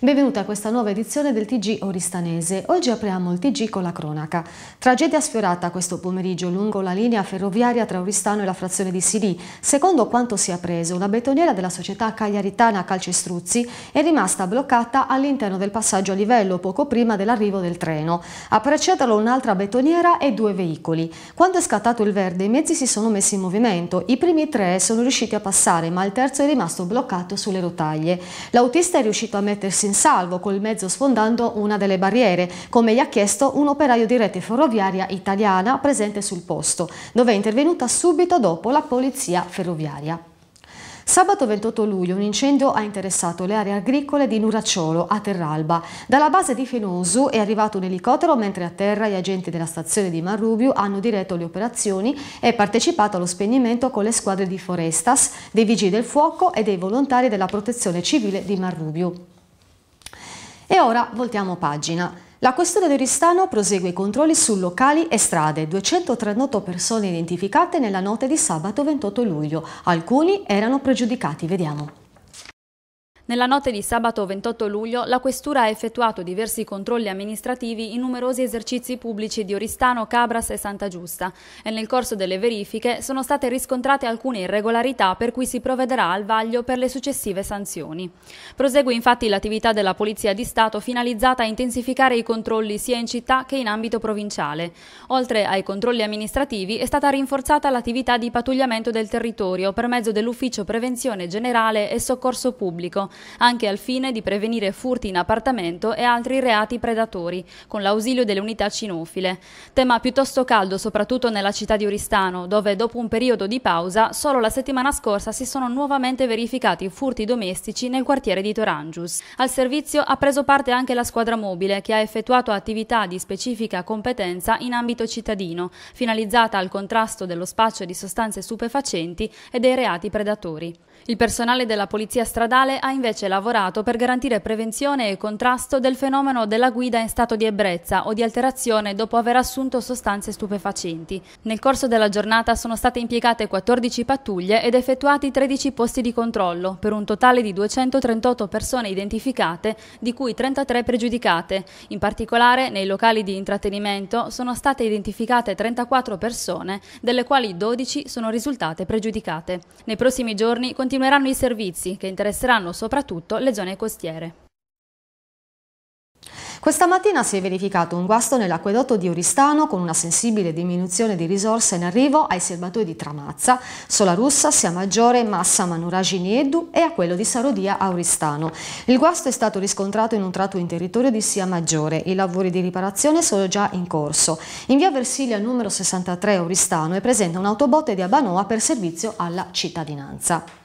Benvenuti a questa nuova edizione del TG Oristanese. Oggi apriamo il TG con la cronaca. Tragedia sfiorata questo pomeriggio lungo la linea ferroviaria tra Oristano e la frazione di Sili. Secondo quanto si è preso, una betoniera della società cagliaritana Calcestruzzi è rimasta bloccata all'interno del passaggio a livello poco prima dell'arrivo del treno. A precederlo un'altra betoniera e due veicoli. Quando è scattato il verde i mezzi si sono messi in movimento. I primi tre sono riusciti a passare ma il terzo è rimasto bloccato sulle rotaie. L'autista è riuscito a mettersi in salvo col mezzo sfondando una delle barriere, come gli ha chiesto un operaio di rete ferroviaria italiana presente sul posto, dove è intervenuta subito dopo la polizia ferroviaria. Sabato 28 luglio un incendio ha interessato le aree agricole di Nuracciolo, a Terralba. Dalla base di Fenosu è arrivato un elicottero mentre a terra gli agenti della stazione di Marrubio hanno diretto le operazioni e partecipato allo spegnimento con le squadre di Forestas, dei Vigili del Fuoco e dei volontari della Protezione Civile di Marrubio. E ora voltiamo pagina. La questura di Oristano prosegue i controlli su locali e strade, 238 persone identificate nella notte di sabato 28 luglio, alcuni erano pregiudicati, vediamo. Nella notte di sabato 28 luglio la Questura ha effettuato diversi controlli amministrativi in numerosi esercizi pubblici di Oristano, Cabras e Santa Giusta e nel corso delle verifiche sono state riscontrate alcune irregolarità per cui si provvederà al vaglio per le successive sanzioni. Prosegue infatti l'attività della Polizia di Stato finalizzata a intensificare i controlli sia in città che in ambito provinciale. Oltre ai controlli amministrativi è stata rinforzata l'attività di pattugliamento del territorio per mezzo dell'Ufficio Prevenzione Generale e Soccorso Pubblico anche al fine di prevenire furti in appartamento e altri reati predatori, con l'ausilio delle unità cinofile. Tema piuttosto caldo soprattutto nella città di Oristano, dove dopo un periodo di pausa, solo la settimana scorsa si sono nuovamente verificati furti domestici nel quartiere di Torangius. Al servizio ha preso parte anche la squadra mobile, che ha effettuato attività di specifica competenza in ambito cittadino, finalizzata al contrasto dello spaccio di sostanze stupefacenti e dei reati predatori. Il personale della Polizia Stradale ha invece lavorato per garantire prevenzione e contrasto del fenomeno della guida in stato di ebbrezza o di alterazione dopo aver assunto sostanze stupefacenti. Nel corso della giornata sono state impiegate 14 pattuglie ed effettuati 13 posti di controllo, per un totale di 238 persone identificate, di cui 33 pregiudicate. In particolare, nei locali di intrattenimento sono state identificate 34 persone, delle quali 12 sono risultate pregiudicate. Nei prossimi giorni continuerà continueranno i servizi che interesseranno soprattutto le zone costiere. Questa mattina si è verificato un guasto nell'acquedotto di Oristano con una sensibile diminuzione di risorse in arrivo ai serbatoi di Tramazza, Sola Russa, Sia Maggiore, Massa Manuragini Eddu e a quello di Sarodia a Oristano. Il guasto è stato riscontrato in un tratto in territorio di Sia Maggiore. I lavori di riparazione sono già in corso. In via Versilia numero 63 a Oristano è presente un'autobotte di Abanoa per servizio alla cittadinanza.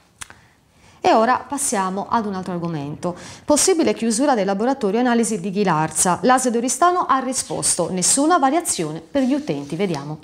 E ora passiamo ad un altro argomento. Possibile chiusura del laboratorio analisi di Ghilarza. L'ASE Doristano ha risposto nessuna variazione per gli utenti. Vediamo.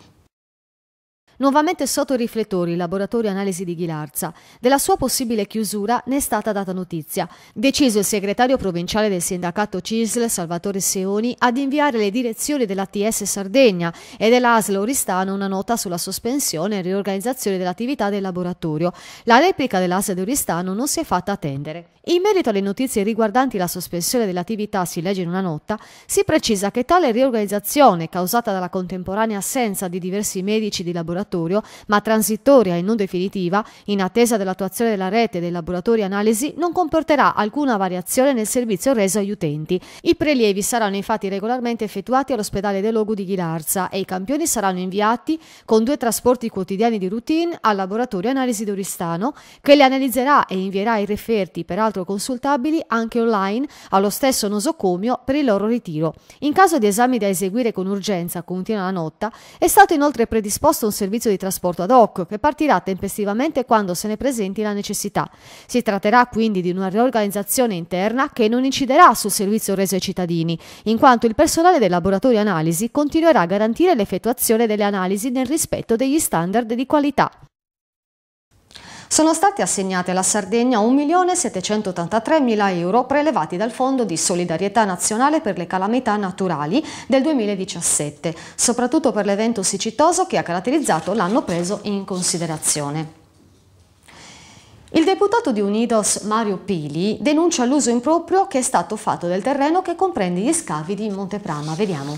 Nuovamente sotto i riflettori il laboratorio analisi di Ghilarza. Della sua possibile chiusura ne è stata data notizia. Deciso il segretario provinciale del sindacato CISL, Salvatore Seoni, ad inviare le direzioni dell'ATS Sardegna e dell'ASL Oristano una nota sulla sospensione e riorganizzazione dell'attività del laboratorio. La replica dell'ASL di Oristano non si è fatta attendere. In merito alle notizie riguardanti la sospensione dell'attività, si legge in una nota, si precisa che tale riorganizzazione, causata dalla contemporanea assenza di diversi medici di laboratorio, laboratorio, ma transitoria e non definitiva, in attesa dell'attuazione della rete dei laboratori analisi, non comporterà alcuna variazione nel servizio reso agli utenti. I prelievi saranno infatti regolarmente effettuati all'ospedale De Logu di Ghilarza e i campioni saranno inviati con due trasporti quotidiani di routine al laboratorio analisi di Oristano, che li analizzerà e invierà i referti, peraltro consultabili anche online, allo stesso nosocomio per il loro ritiro. In caso di esami da eseguire con urgenza, continua la notta, è stato inoltre predisposto un servizio servizio di trasporto ad hoc che partirà tempestivamente quando se ne presenti la necessità. Si tratterà quindi di una riorganizzazione interna che non inciderà sul servizio reso ai cittadini, in quanto il personale del laboratorio analisi continuerà a garantire l'effettuazione delle analisi nel rispetto degli standard di qualità. Sono stati assegnati alla Sardegna 1.783.000 euro prelevati dal Fondo di Solidarietà Nazionale per le Calamità Naturali del 2017, soprattutto per l'evento siccitoso che ha caratterizzato l'anno preso in considerazione. Il deputato di Unidos Mario Pili denuncia l'uso improprio che è stato fatto del terreno che comprende gli scavi di Monteprama. Vediamo.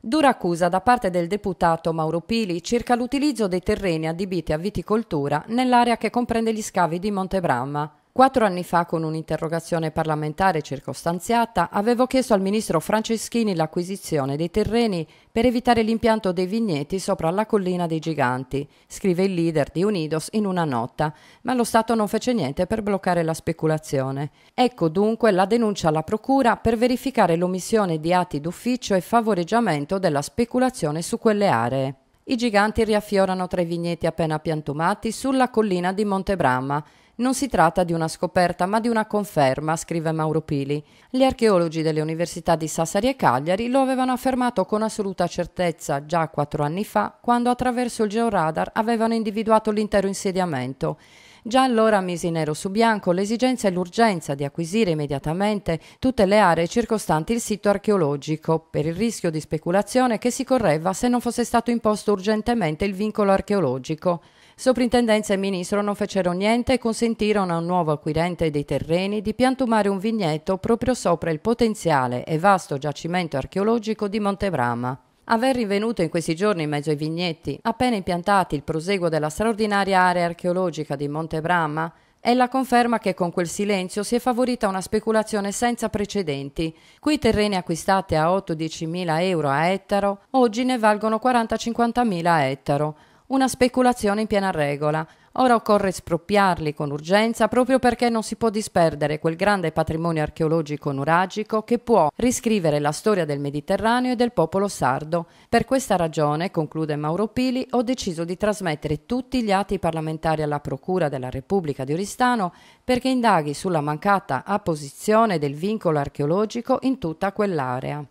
Dura accusa da parte del deputato Mauro Pili circa l'utilizzo dei terreni adibiti a viticoltura nell'area che comprende gli scavi di Montebramma. Quattro anni fa, con un'interrogazione parlamentare circostanziata, avevo chiesto al ministro Franceschini l'acquisizione dei terreni per evitare l'impianto dei vigneti sopra la collina dei giganti, scrive il leader di Unidos in una nota, ma lo Stato non fece niente per bloccare la speculazione. Ecco dunque la denuncia alla Procura per verificare l'omissione di atti d'ufficio e favoreggiamento della speculazione su quelle aree. I giganti riaffiorano tra i vigneti appena piantumati sulla collina di Montebramma, non si tratta di una scoperta, ma di una conferma, scrive Mauro Pili. Gli archeologi delle università di Sassari e Cagliari lo avevano affermato con assoluta certezza già quattro anni fa, quando attraverso il georadar avevano individuato l'intero insediamento. Già allora misi nero su bianco l'esigenza e l'urgenza di acquisire immediatamente tutte le aree circostanti il sito archeologico, per il rischio di speculazione che si correva se non fosse stato imposto urgentemente il vincolo archeologico. Soprintendenza e Ministro non fecero niente e consentirono a un nuovo acquirente dei terreni di piantumare un vigneto proprio sopra il potenziale e vasto giacimento archeologico di Montebrama. Aver rinvenuto in questi giorni in mezzo ai vigneti, appena impiantati, il proseguo della straordinaria area archeologica di Montebrama è la conferma che con quel silenzio si è favorita una speculazione senza precedenti. Qui terreni acquistati a 8-10 mila euro a ettaro oggi ne valgono 40-50 mila a ettaro una speculazione in piena regola. Ora occorre sproppiarli con urgenza proprio perché non si può disperdere quel grande patrimonio archeologico nuragico che può riscrivere la storia del Mediterraneo e del popolo sardo. Per questa ragione, conclude Mauro Pili, ho deciso di trasmettere tutti gli atti parlamentari alla Procura della Repubblica di Oristano perché indaghi sulla mancata apposizione del vincolo archeologico in tutta quell'area.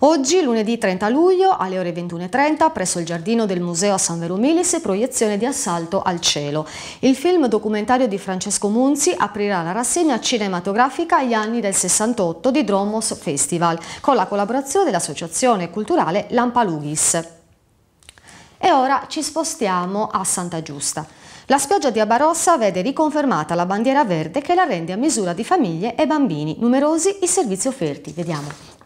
Oggi, lunedì 30 luglio, alle ore 21.30, presso il giardino del Museo a San Verumilis, proiezione di Assalto al cielo. Il film documentario di Francesco Munzi aprirà la rassegna cinematografica agli anni del 68 di Dromos Festival, con la collaborazione dell'associazione culturale Lampalugis. E ora ci spostiamo a Santa Giusta. La spiaggia di Abarossa vede riconfermata la bandiera verde che la rende a misura di famiglie e bambini, numerosi i servizi offerti. Vediamo.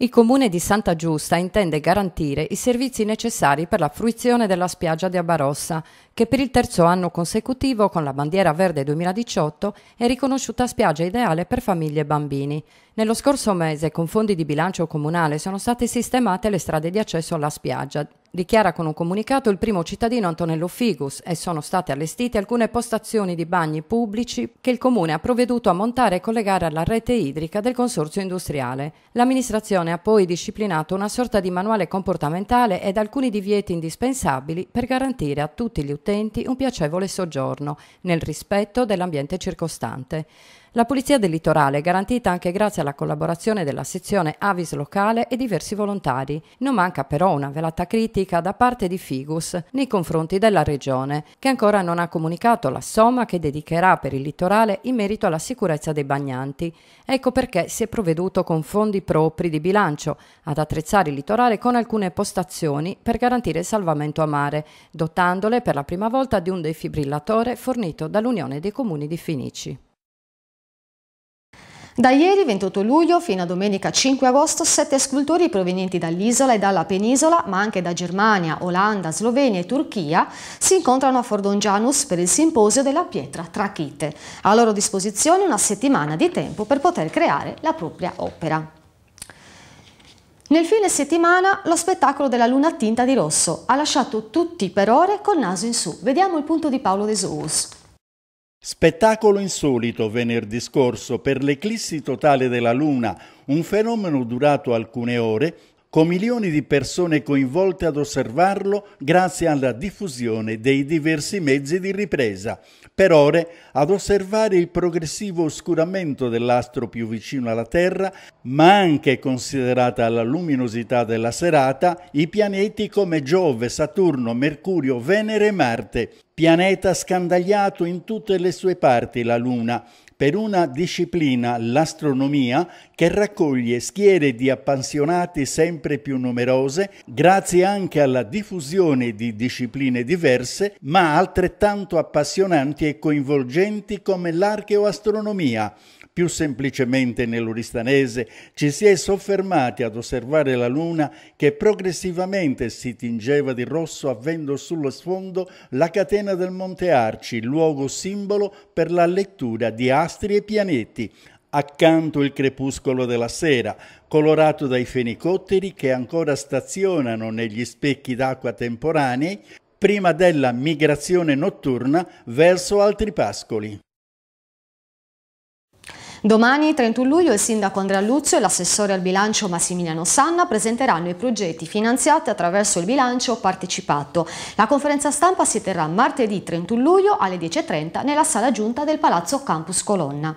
Il comune di Santa Giusta intende garantire i servizi necessari per la fruizione della spiaggia di Abarossa, che per il terzo anno consecutivo con la bandiera verde 2018 è riconosciuta spiaggia ideale per famiglie e bambini. Nello scorso mese con fondi di bilancio comunale sono state sistemate le strade di accesso alla spiaggia, Dichiara con un comunicato il primo cittadino Antonello Figus e sono state allestite alcune postazioni di bagni pubblici che il Comune ha provveduto a montare e collegare alla rete idrica del Consorzio Industriale. L'amministrazione ha poi disciplinato una sorta di manuale comportamentale ed alcuni divieti indispensabili per garantire a tutti gli utenti un piacevole soggiorno, nel rispetto dell'ambiente circostante. La pulizia del litorale è garantita anche grazie alla collaborazione della sezione Avis locale e diversi volontari. Non manca però una velata critica da parte di Figus nei confronti della Regione, che ancora non ha comunicato la somma che dedicherà per il litorale in merito alla sicurezza dei bagnanti. Ecco perché si è provveduto con fondi propri di bilancio ad attrezzare il litorale con alcune postazioni per garantire il salvamento a mare, dotandole per la prima volta di un defibrillatore fornito dall'Unione dei Comuni di Finici. Da ieri 28 luglio fino a domenica 5 agosto sette scultori provenienti dall'isola e dalla penisola, ma anche da Germania, Olanda, Slovenia e Turchia, si incontrano a Fordongianus per il simposio della pietra trachite. A loro disposizione una settimana di tempo per poter creare la propria opera. Nel fine settimana lo spettacolo della luna tinta di rosso ha lasciato tutti per ore col naso in su. Vediamo il punto di Paolo De Sous. Spettacolo insolito venerdì scorso per l'eclissi totale della Luna, un fenomeno durato alcune ore, con milioni di persone coinvolte ad osservarlo grazie alla diffusione dei diversi mezzi di ripresa, per ore ad osservare il progressivo oscuramento dell'astro più vicino alla Terra, ma anche considerata la luminosità della serata, i pianeti come Giove, Saturno, Mercurio, Venere e Marte, pianeta scandagliato in tutte le sue parti la Luna, per una disciplina, l'astronomia, che raccoglie schiere di appassionati sempre più numerose, grazie anche alla diffusione di discipline diverse, ma altrettanto appassionanti e coinvolgenti come l'archeoastronomia. Più semplicemente nell'Uristanese ci si è soffermati ad osservare la Luna che progressivamente si tingeva di rosso avendo sullo sfondo la catena Cena del Monte Arci, luogo simbolo per la lettura di astri e pianeti, accanto il crepuscolo della sera, colorato dai fenicotteri che ancora stazionano negli specchi d'acqua temporanei prima della migrazione notturna verso altri pascoli. Domani 31 luglio il sindaco Andrea Luzio e l'assessore al bilancio Massimiliano Sanna presenteranno i progetti finanziati attraverso il bilancio partecipato. La conferenza stampa si terrà martedì 31 luglio alle 10.30 nella sala giunta del Palazzo Campus Colonna.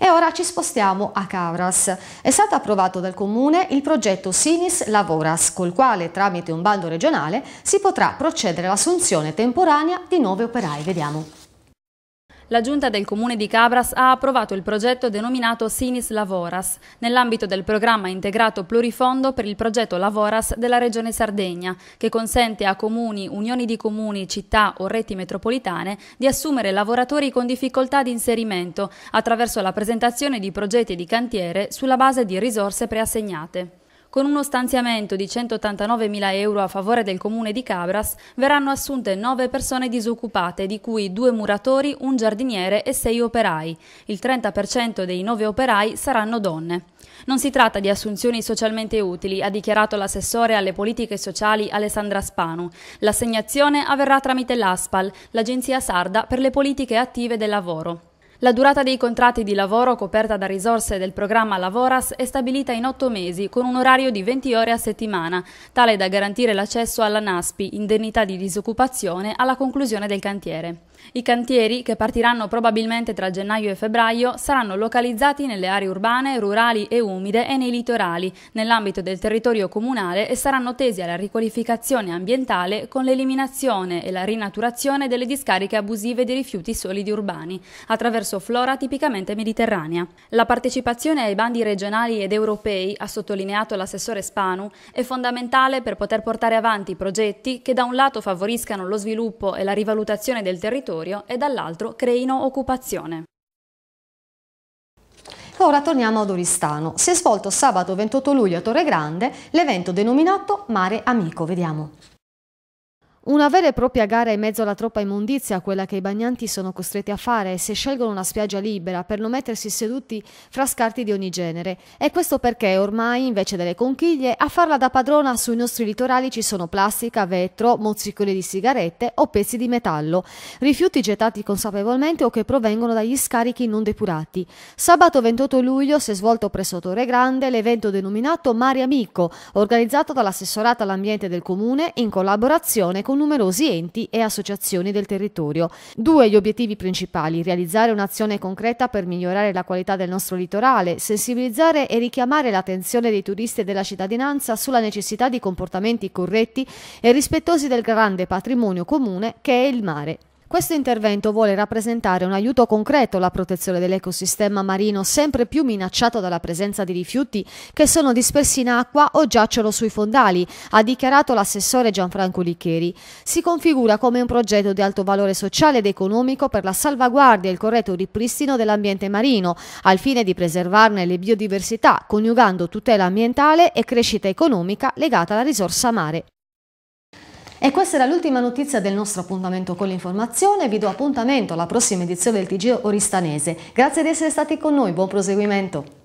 E ora ci spostiamo a Cavras. È stato approvato dal Comune il progetto Sinis Lavoras, col quale tramite un bando regionale si potrà procedere all'assunzione temporanea di nove operai. Vediamo. La giunta del comune di Cabras ha approvato il progetto denominato Sinis Lavoras, nell'ambito del programma integrato plurifondo per il progetto Lavoras della Regione Sardegna, che consente a comuni, unioni di comuni, città o reti metropolitane di assumere lavoratori con difficoltà di inserimento attraverso la presentazione di progetti di cantiere sulla base di risorse preassegnate. Con uno stanziamento di 189.000 euro a favore del comune di Cabras verranno assunte nove persone disoccupate, di cui due muratori, un giardiniere e sei operai. Il 30% dei nove operai saranno donne. Non si tratta di assunzioni socialmente utili, ha dichiarato l'assessore alle politiche sociali Alessandra Spanu. L'assegnazione avverrà tramite l'ASPAL, l'Agenzia Sarda per le politiche attive del lavoro. La durata dei contratti di lavoro coperta da risorse del programma Lavoras è stabilita in otto mesi con un orario di 20 ore a settimana, tale da garantire l'accesso alla NASPI, indennità di disoccupazione, alla conclusione del cantiere. I cantieri, che partiranno probabilmente tra gennaio e febbraio, saranno localizzati nelle aree urbane, rurali e umide e nei litorali, nell'ambito del territorio comunale e saranno tesi alla riqualificazione ambientale con l'eliminazione e la rinaturazione delle discariche abusive di rifiuti solidi urbani, attraverso verso flora tipicamente mediterranea. La partecipazione ai bandi regionali ed europei, ha sottolineato l'assessore Spanu, è fondamentale per poter portare avanti progetti che da un lato favoriscano lo sviluppo e la rivalutazione del territorio e dall'altro creino occupazione. Ora torniamo ad Oristano. Si è svolto sabato 28 luglio a Torre Grande l'evento denominato Mare Amico. Vediamo. Una vera e propria gara in mezzo alla troppa immondizia, quella che i bagnanti sono costretti a fare se scelgono una spiaggia libera per non mettersi seduti fra scarti di ogni genere. E questo perché ormai, invece delle conchiglie, a farla da padrona sui nostri litorali ci sono plastica, vetro, mozzicoli di sigarette o pezzi di metallo, rifiuti gettati consapevolmente o che provengono dagli scarichi non depurati. Sabato 28 luglio si è svolto presso Torre Grande l'evento denominato Mare Amico, organizzato dall'assessorato all'ambiente del comune in collaborazione con numerosi enti e associazioni del territorio. Due gli obiettivi principali, realizzare un'azione concreta per migliorare la qualità del nostro litorale, sensibilizzare e richiamare l'attenzione dei turisti e della cittadinanza sulla necessità di comportamenti corretti e rispettosi del grande patrimonio comune che è il mare. Questo intervento vuole rappresentare un aiuto concreto alla protezione dell'ecosistema marino sempre più minacciato dalla presenza di rifiuti che sono dispersi in acqua o giacciono sui fondali, ha dichiarato l'assessore Gianfranco Licheri. Si configura come un progetto di alto valore sociale ed economico per la salvaguardia e il corretto ripristino dell'ambiente marino, al fine di preservarne le biodiversità, coniugando tutela ambientale e crescita economica legata alla risorsa mare. E questa era l'ultima notizia del nostro appuntamento con l'informazione. Vi do appuntamento alla prossima edizione del TG Oristanese. Grazie di essere stati con noi, buon proseguimento.